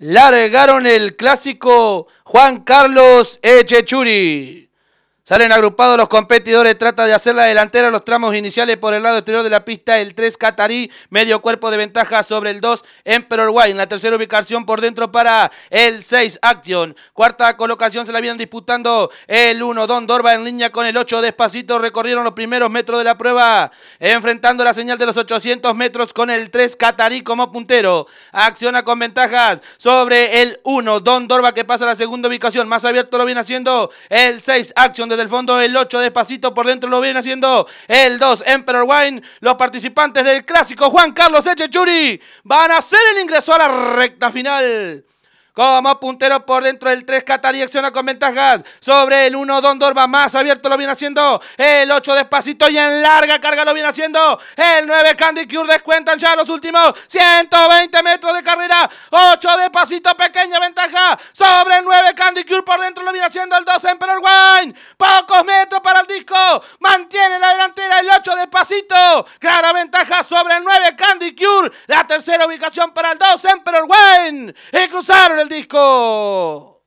largaron el clásico Juan Carlos Echechuri. Salen agrupados los competidores, trata de hacer la delantera los tramos iniciales por el lado exterior de la pista, el 3 Catarí, medio cuerpo de ventaja sobre el 2 Emperor White, en la tercera ubicación por dentro para el 6 Action, cuarta colocación se la vienen disputando el 1 Don Dorba en línea con el 8 Despacito, recorrieron los primeros metros de la prueba, enfrentando la señal de los 800 metros con el 3 Catarí como puntero, acciona con ventajas sobre el 1 Don Dorba que pasa a la segunda ubicación, más abierto lo viene haciendo el 6 Action de el fondo el 8 despacito por dentro lo viene haciendo el 2 Emperor Wine. Los participantes del clásico Juan Carlos Echechuri van a hacer el ingreso a la recta final. Como puntero por dentro del 3, Qatar con ventajas. Sobre el 1, Dondor va más abierto, lo viene haciendo. El 8, despacito y en larga carga lo viene haciendo. El 9, Candy Cure descuentan ya los últimos 120 metros de carrera. 8, despacito, pequeña ventaja. Sobre el 9, Candy Cure por dentro lo viene haciendo el 2 Emperor Wine. Pocos metros para el disco. Mantiene la delantera el 8, despacito. Clara ventaja sobre el 9, Candy Cure. La tercera ubicación para el 2 Emperor Wine. Y cruzaron el disco.